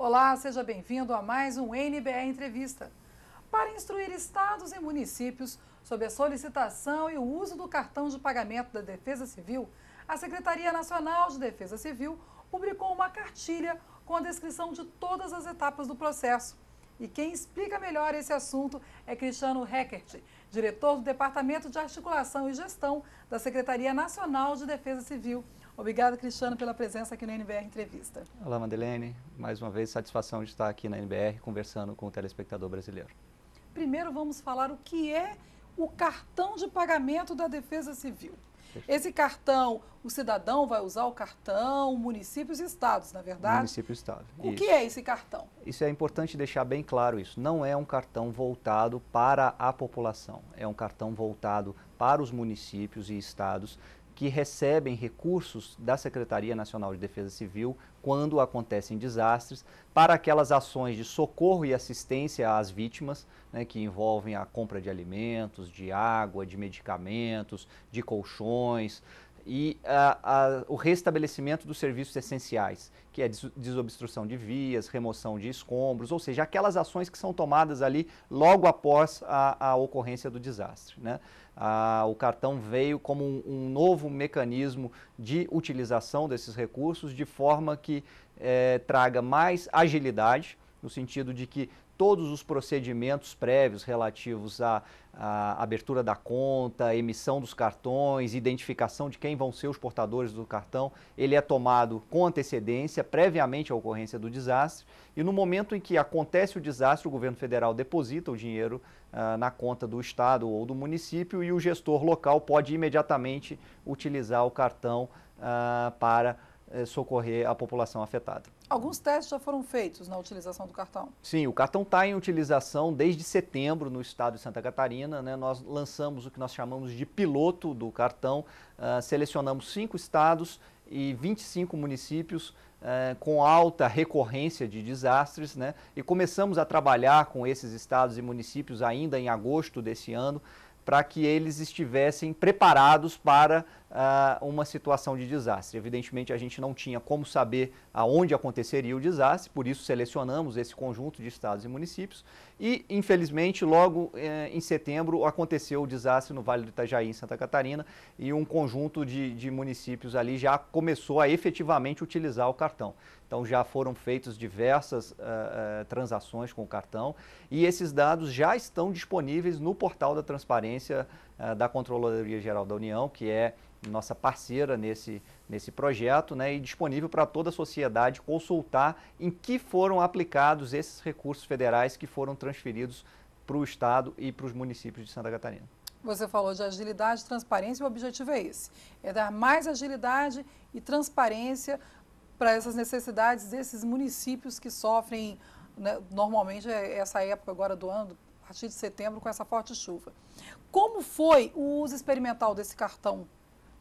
Olá, seja bem-vindo a mais um NBE Entrevista. Para instruir estados e municípios sobre a solicitação e o uso do cartão de pagamento da Defesa Civil, a Secretaria Nacional de Defesa Civil publicou uma cartilha com a descrição de todas as etapas do processo. E quem explica melhor esse assunto é Cristiano Reckert, diretor do Departamento de Articulação e Gestão da Secretaria Nacional de Defesa Civil. Obrigada, Cristiano, pela presença aqui no NBR Entrevista. Olá, Madelene. Mais uma vez, satisfação de estar aqui na NBR conversando com o telespectador brasileiro. Primeiro, vamos falar o que é o cartão de pagamento da Defesa Civil. Esse cartão, o cidadão vai usar o cartão, municípios e estados, na é verdade? Município e estado. O isso. que é esse cartão? Isso é importante deixar bem claro isso. Não é um cartão voltado para a população. É um cartão voltado para os municípios e estados que recebem recursos da Secretaria Nacional de Defesa Civil quando acontecem desastres, para aquelas ações de socorro e assistência às vítimas, né, que envolvem a compra de alimentos, de água, de medicamentos, de colchões, e a, a, o restabelecimento dos serviços essenciais, que é desobstrução de vias, remoção de escombros, ou seja, aquelas ações que são tomadas ali logo após a, a ocorrência do desastre. Né? o cartão veio como um, um, novo mecanismo de utilização desses recursos, de forma que eh, traga mais agilidade no sentido de que todos os procedimentos prévios relativos à, à, abertura da conta, emissão dos cartões, identificação de quem vão ser os portadores do cartão, ele é tomado com antecedência, previamente à ocorrência do desastre, e no momento em que acontece o desastre, o governo federal deposita o dinheiro ah, na conta do estado ou do município e o gestor local pode imediatamente utilizar o cartão ah, para eh, socorrer a população afetada. Alguns testes já foram feitos na utilização do cartão? Sim, o cartão está em utilização desde setembro no estado de Santa Catarina. Né? Nós lançamos o que nós chamamos de piloto do cartão, uh, selecionamos cinco estados e 25 municípios uh, com alta recorrência de desastres, né? E começamos a trabalhar com esses estados e municípios ainda em agosto desse ano para que eles estivessem preparados para uh, uma situação de desastre. Evidentemente, a gente não tinha como saber aonde aconteceria o desastre, por isso selecionamos esse conjunto de estados e municípios. E, infelizmente, logo eh, em setembro aconteceu o desastre no Vale do Itajaí, em Santa Catarina, e um conjunto de, de municípios ali já começou a efetivamente utilizar o cartão. Então já foram feitas diversas uh, transações com o cartão e esses dados já estão disponíveis no portal da transparência eh, da Controladoria Geral da União, que é nossa parceira nesse, nesse projeto, né, e disponível para toda a sociedade consultar em que foram aplicados esses recursos federais que foram transferidos para o Estado e para os municípios de Santa Catarina. Você falou de agilidade e transparência, e o objetivo é esse: é dar mais agilidade e transparência para essas necessidades desses municípios que sofrem, né, normalmente, é essa época agora do ano, partir de setembro com essa forte chuva. Como foi o uso experimental desse cartão?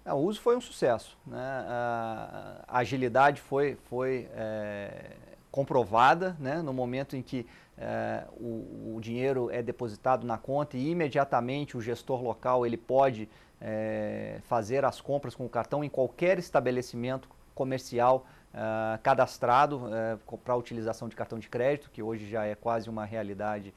É, o uso foi um sucesso. Né? A agilidade foi, foi é, comprovada né? no momento em que é, o, o, dinheiro é depositado na conta e imediatamente o gestor local ele pode é, fazer as compras com o cartão em qualquer estabelecimento comercial ah, cadastrado uh, eh, para a utilização de cartão de crédito, que hoje já é quase uma realidade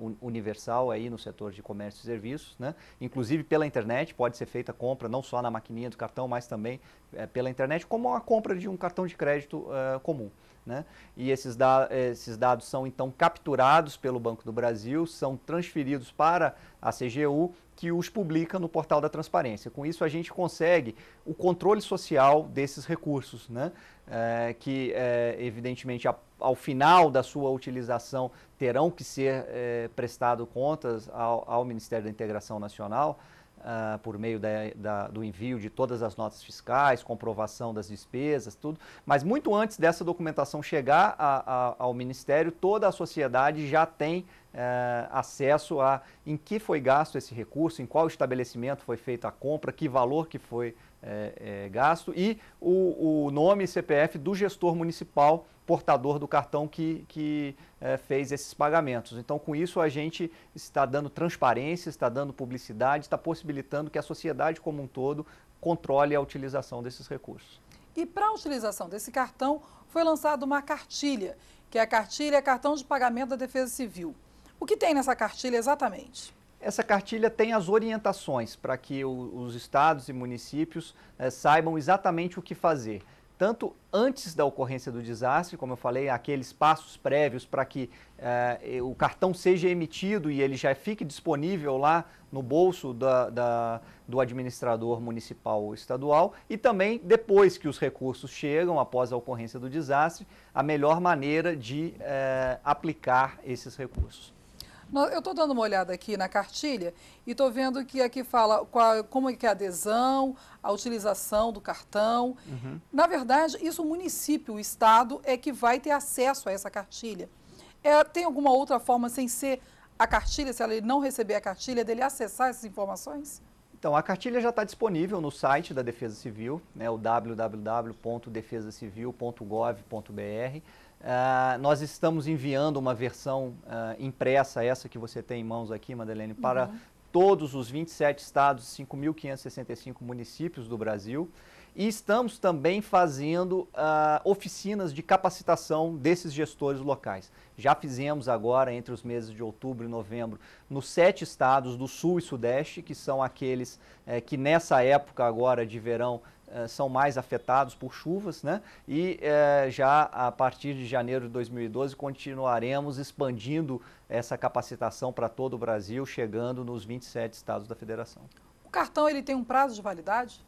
uh, universal aí no setor de comércio e serviços, né? inclusive pela internet, pode ser feita compra não só na maquininha do cartão, mas também eh, pela internet, como a compra de um cartão de crédito comum. Né? E esses, da, esses, dados são então capturados pelo Banco do Brasil, são transferidos para a CGU, que os publica no portal da transparência. Com isso, a gente consegue o controle social desses recursos, né? é, que é, evidentemente a, ao final da sua utilização terão que ser é, prestado contas ao, ao Ministério da Integração Nacional uh, por meio da, da, do envio de todas as notas fiscais, comprovação das despesas, tudo. Mas muito antes dessa documentação chegar a, a, ao Ministério, toda a sociedade já tem Uh, acesso a em que foi gasto esse recurso, em qual estabelecimento foi feita a compra, que valor que foi é, é, gasto e o, o nome e CPF do gestor municipal portador do cartão que, que é, fez esses pagamentos. Então, com isso, a gente está dando transparência, está dando publicidade, está possibilitando que a sociedade como um todo controle a utilização desses recursos. E para a utilização desse cartão, foi lançada uma cartilha, que é a cartilha Cartão de Pagamento da Defesa Civil. O que tem nessa cartilha exatamente? Essa cartilha tem as orientações para que o, os estados e municípios é, saibam exatamente o que fazer tanto antes da ocorrência do desastre, como eu falei, aqueles passos prévios para que eh, o cartão seja emitido e ele já fique disponível lá no bolso da, da, do administrador municipal ou estadual, e também depois que os recursos chegam, após a ocorrência do desastre, a melhor maneira de eh, aplicar esses recursos. Eu estou dando uma olhada aqui na cartilha e estou vendo que aqui fala qual, como é que é a adesão, a utilização do cartão. Uhum. Na verdade, isso o município, o Estado, é que vai ter acesso a essa cartilha. É, tem alguma outra forma sem ser a cartilha, se ele não receber a cartilha, dele acessar essas informações? Então, a cartilha já está disponível no site da Defesa Civil, né, o www.defesacivil.gov.br. Ah, nós estamos enviando uma versão uh, impressa, essa que você tem em mãos aqui, Madalene, para uhum. todos os 27 estados e 5.565 municípios do Brasil. E estamos também fazendo uh, oficinas de capacitação desses gestores locais. Já fizemos agora, entre os meses de outubro e novembro, nos sete estados do Sul e Sudeste, que são aqueles eh, que nessa época agora de verão eh, são mais afetados por chuvas, né? E eh, já a partir de janeiro de 2012 continuaremos expandindo essa capacitação para todo o Brasil, chegando nos 27 estados da federação. O cartão ele tem um prazo de validade?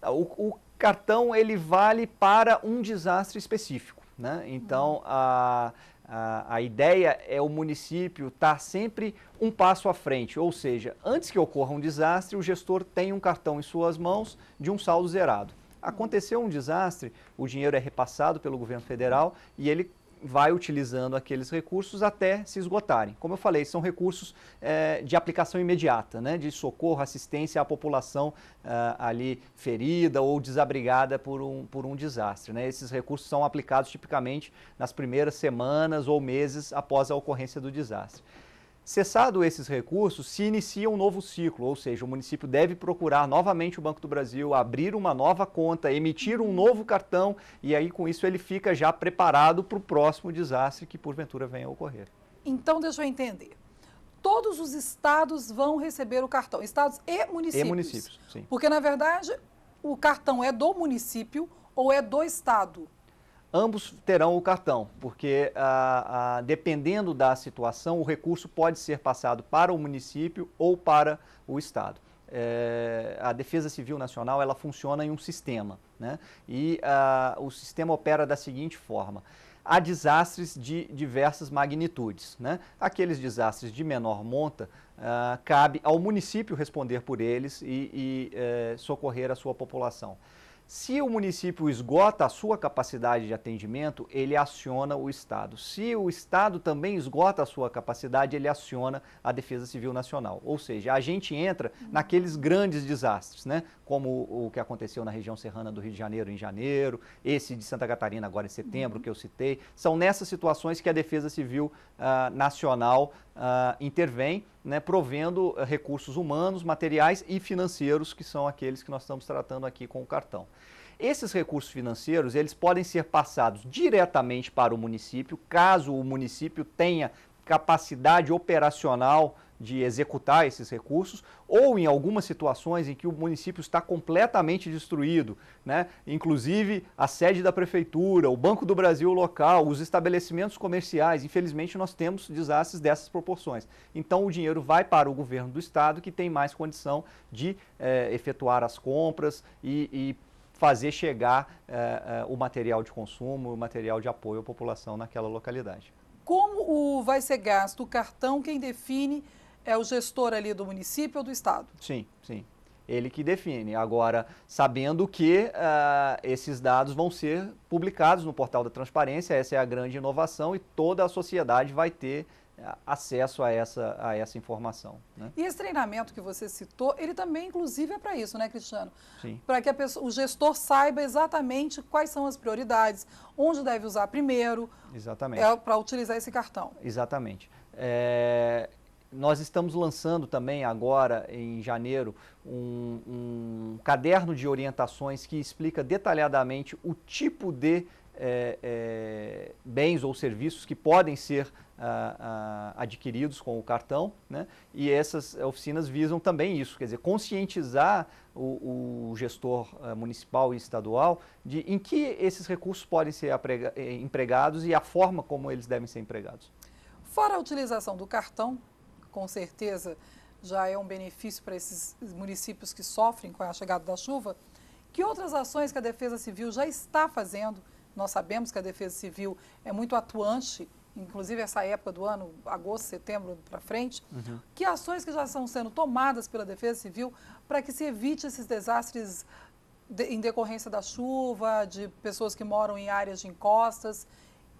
Ah, o, o cartão ele vale para um desastre específico, né? Então uhum. a a, ideia é o município estar tá sempre um passo à frente, ou seja, antes que ocorra um desastre, o gestor tem um cartão em suas mãos de um saldo zerado. Aconteceu um desastre, o dinheiro é repassado pelo governo federal e ele vai utilizando aqueles recursos até se esgotarem. Como eu falei, são recursos é, de aplicação imediata, né, de socorro, assistência à população eh, ali ferida ou desabrigada por um, por um desastre. Né? Esses recursos são aplicados tipicamente nas primeiras semanas ou meses após a ocorrência do desastre. Cessado esses recursos, se inicia um novo ciclo, ou seja, o município deve procurar novamente o Banco do Brasil, abrir uma nova conta, emitir um novo cartão e aí com isso ele fica já preparado para o próximo desastre que porventura venha a ocorrer. Então, deixa eu entender. Todos os estados vão receber o cartão, estados e municípios. E municípios, sim. Porque, na verdade, o cartão é do município ou é do estado? ambos terão o cartão, porque ah, ah, dependendo da situação, o recurso pode ser passado para o município ou para o Estado. É, a Defesa Civil Nacional ela funciona em um sistema, né? e ah, o sistema opera da seguinte forma. Há desastres de diversas magnitudes. Né? Aqueles desastres de menor monta, ah, cabe ao município responder por eles e, e eh, socorrer a sua população. Se o município esgota a sua capacidade de atendimento, ele aciona o Estado. Se o Estado também esgota a sua capacidade, ele aciona a Defesa Civil Nacional. Ou seja, a gente entra naqueles grandes desastres, né? como o que aconteceu na região serrana do Rio de Janeiro em janeiro, esse de Santa Catarina agora em setembro, uhum. que eu citei. São nessas situações que a Defesa Civil uh, Nacional uh, intervém, né, provendo eh, recursos humanos, materiais e financeiros, que são aqueles que nós estamos tratando aqui com o cartão. Esses recursos financeiros, eles podem ser passados diretamente para o município, caso o município tenha capacidade operacional de executar esses recursos, ou em algumas situações em que o município está completamente destruído, né? inclusive a sede da prefeitura, o Banco do Brasil local, os estabelecimentos comerciais. Infelizmente, nós temos desastres dessas proporções. Então, o dinheiro vai para o governo do estado, que tem mais condição de eh, efetuar as compras e, e fazer chegar eh, eh, o material de consumo, o material de apoio à população naquela localidade. Como o vai ser gasto o cartão, quem define é o gestor ali do município ou do estado? Sim, sim. Ele que define. Agora, sabendo que uh, esses dados vão ser publicados no portal da transparência, essa é a grande inovação e toda a sociedade vai ter ah, acesso a essa, a essa informação. Né? E esse treinamento que você citou, ele também, inclusive, é para isso, né, Cristiano? Sim. Para que pessoa, o gestor saiba exatamente quais são as prioridades, onde deve usar primeiro. Exatamente. É, para utilizar esse cartão. Exatamente. É, nós estamos lançando também agora, em janeiro, um, um caderno de orientações que explica detalhadamente o tipo de é, é, bens ou serviços que podem ser ah, ah, adquiridos com o cartão, né? e essas oficinas visam também isso, quer dizer, conscientizar o, o gestor eh, municipal e estadual de em que esses recursos podem ser empregados e a forma como eles devem ser empregados. Fora a utilização do cartão, com certeza já é um benefício para esses municípios que sofrem com a chegada da chuva. Que outras ações que a Defesa Civil já está fazendo? Nós sabemos que a Defesa Civil é muito atuante, inclusive essa época do ano, agosto, setembro para frente. Uhum. Que ações que já estão sendo tomadas pela Defesa Civil para que se evite esses desastres de, em decorrência da chuva, de pessoas que moram em áreas de encostas?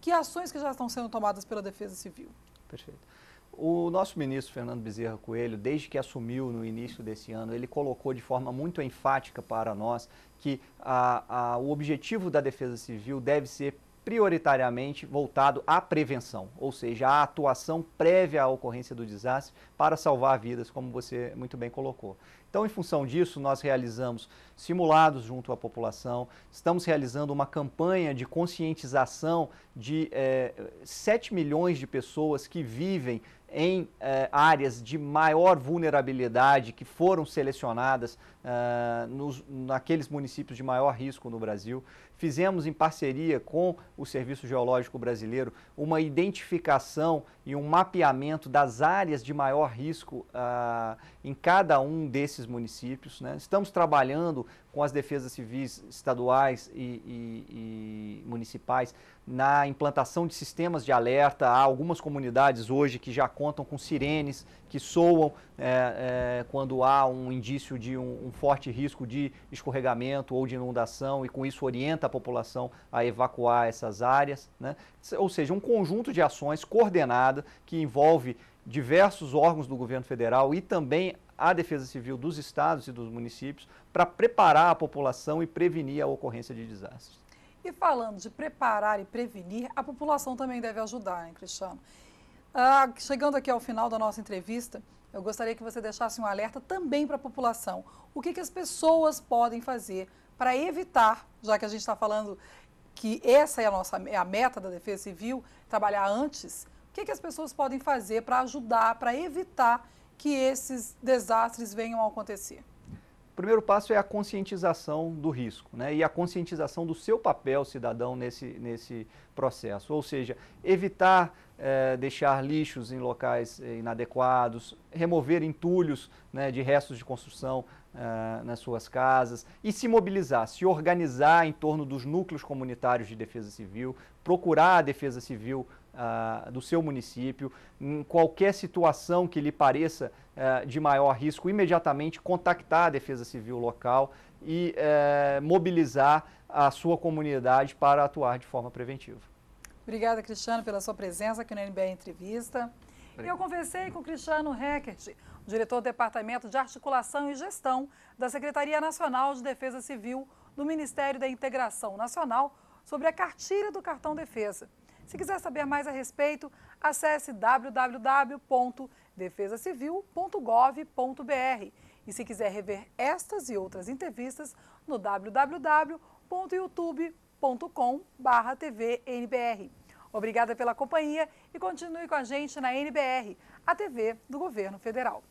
Que ações que já estão sendo tomadas pela Defesa Civil? Perfeito. O nosso ministro Fernando Bezerra Coelho, desde que assumiu no início desse ano, ele colocou de forma muito enfática para nós que a, a, o objetivo da Defesa Civil deve ser prioritariamente voltado à prevenção, ou seja, à atuação prévia à ocorrência do desastre para salvar vidas, como você muito bem colocou. Então, em função disso, nós realizamos simulados junto à população, estamos realizando uma campanha de conscientização de é, eh, 7 milhões de pessoas que vivem em eh, áreas de maior vulnerabilidade que foram selecionadas uh, nos, naqueles municípios de maior risco no Brasil. Fizemos em parceria com o Serviço Geológico Brasileiro uma identificação e um mapeamento das áreas de maior risco uh, em cada um desses municípios. Né? Estamos trabalhando com as defesas civis estaduais e, e, e municipais na implantação de sistemas de alerta. Há algumas comunidades hoje que já contam com sirenes que soam é, é, quando há um indício de um, um, forte risco de escorregamento ou de inundação, e com isso orienta a população a evacuar essas áreas. Né? Ou seja, um conjunto de ações coordenada que envolve diversos órgãos do governo federal e também a Defesa Civil dos estados e dos municípios para preparar a população e prevenir a ocorrência de desastres. E falando de preparar e prevenir, a população também deve ajudar, hein, né, Cristiano? Ah, chegando aqui ao final da nossa entrevista, eu gostaria que você deixasse um alerta também para a população. O que, que as pessoas podem fazer para evitar, já que a gente está falando que essa é a nossa é a meta da Defesa Civil, trabalhar antes, o que, que as pessoas podem fazer para ajudar, para evitar que esses desastres venham a acontecer? primeiro passo é a conscientização do risco né, e a conscientização do seu papel cidadão nesse, nesse processo, ou seja, evitar eh, deixar lixos em locais eh, inadequados, remover entulhos né, de restos de construção eh, nas suas casas e se mobilizar, se organizar em torno dos núcleos comunitários de defesa civil, procurar a defesa civil ah, do seu município, em qualquer situação que lhe pareça uh, de maior risco, imediatamente contactar a Defesa Civil local e uh, mobilizar a sua comunidade para atuar de forma preventiva. Obrigada, Cristiano, pela sua presença aqui no NBR Entrevista. Eu conversei com Cristiano Reckert, diretor do Departamento de Articulação e Gestão da Secretaria Nacional de Defesa Civil do Ministério da Integração Nacional, sobre a cartilha do cartão defesa. Se quiser saber mais a respeito, acesse www.defesacivil.gov.br e se quiser rever estas e outras entrevistas no www.youtube.com/tvnbr. Obrigada pela companhia e continue com a gente na NBR, a TV do Governo Federal.